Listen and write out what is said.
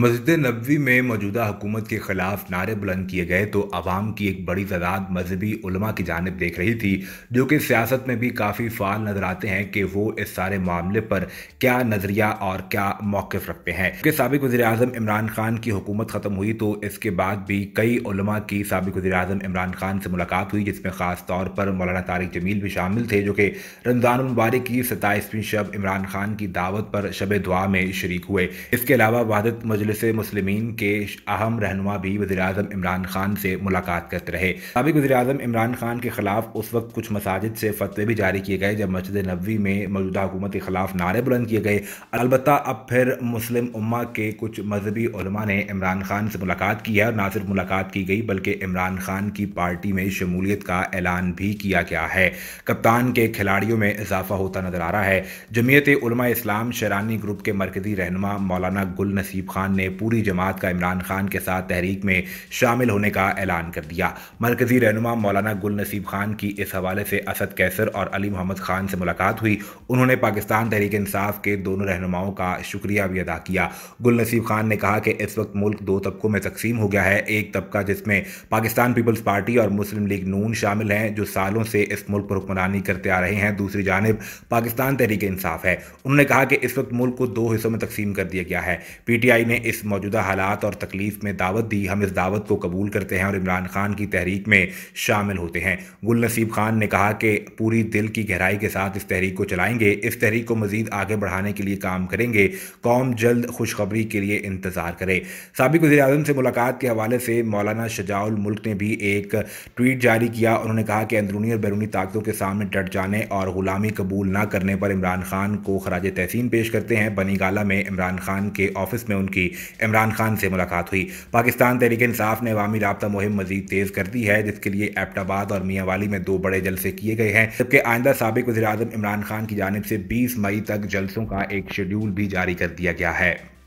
मस्जिद नबी में मौजूदा हुकूमत के खिलाफ नारे बुलंद किए गए तो आवाम की एक बड़ी तादाद मजहबी उलमा की जानब देख रही थी जो कि सियासत में भी काफ़ी फाल नजर आते हैं कि वो इस सारे मामले पर क्या नज़रिया और क्या मौक़ रखते हैं कि सबक वजी अजम इमरान खान की हुकूमत ख़त्म हुई तो इसके बाद भी कई उलमा की सबक वजी अजम इमरान खान से मुलाकात हुई जिसमें ख़ास तौर पर मौलाना तारिक जमील भी शामिल थे जो कि रमज़ान मुबारक की सताईसवीं शब इमरान खान की दावत पर शब दुआ में शरीक हुए इसके अलावा वादत मजल मजलिस मुस्लिम के अहम रहनुमा भी वजी अजम इमरान खान से मुलाकात करते रहे सबक वजी अजम इमरान खान के खिलाफ उस वक्त कुछ मसाजिद से फतवे भी जारी किए गए जब मस्जिद नबी में मौजूदा हुकूमत के खिलाफ नारे बुलंद किए गए अलबत् अब फिर मुस्लिम उम्मा के कुछ मजहबी ने इमरान खान से मुलाकात की है और ना सिर्फ मुलाकात की गई बल्कि इमरान खान की पार्टी में शमूलियत का ऐलान भी किया गया है कप्तान के खिलाड़ियों में इजाफा होता नजर आ रहा है जमीयत इस्लाम शरानी ग्रुप के मरकजी रहनमा मौलाना गुल नसीब खान खान ने पूरी जमात का इमरान खान के साथ तहरीक में शामिल होने का ऐलान कर दिया मरकजी रहनुमा मौलाना गुल नसीब खान की इस हवाले से असद कैसर और अली मोहम्मद खान से मुलाकात हुई उन्होंने पाकिस्तान तहरीक इंसाफ के दोनों रहनुमाओं का शुक्रिया भी अदा किया गुल नसीब खान ने कहा कि इस वक्त मुल्क दो तबकों में तकसीम हो गया है एक तबका जिसमें पाकिस्तान पीपल्स पार्टी और मुस्लिम लीग नून शामिल हैं जो सालों से इस मुल्क पर हुक्मरानी करते आ रहे हैं दूसरी जानब पाकिस्तान तहरीक इंसाफ है उन्होंने कहा कि इस वक्त मुल्क को दो हिस्सों में तकसीम कर दिया गया है पीटीआई ने इस मौजूदा हालात और तकलीफ में दावत दी हम इस दावत को कबूल करते हैं और इमरान खान की तहरीक में शामिल होते हैं गुल नसीब खान ने कहा कि पूरी दिल की गहराई के साथ इस तहरीक को चलाएंगे इस तहरीक को मजीद आगे बढ़ाने के लिए काम करेंगे कौम जल्द खुशखबरी के लिए इंतज़ार करे सबक वजी अजम से मुलाकात के हवाले से मौलाना शजाउल मुल्क ने भी एक ट्वीट जारी किया उन्होंने कहा कि अंदरूनी और बैरूनी ताकतों के सामने डट जाने और ग़ुलामी कबूल ना करने पर इमरान खान को खराज तहसीन पेश करते हैं बनी गाला में इमरान खान के ऑफिस में उनकी इमरान खान से मुलाकात हुई पाकिस्तान तहरीक इंसाफ ने अवमी रबता मुहिम मजीद तेज़ कर दी है जिसके लिए एबटाबाद और मियाँवाली में दो बड़े जलसे किए गए हैं जबकि आइंदा सबक वजी अजम इमरान खान की जानब से बीस मई तक जलसों का एक शेड्यूल भी जारी कर दिया गया है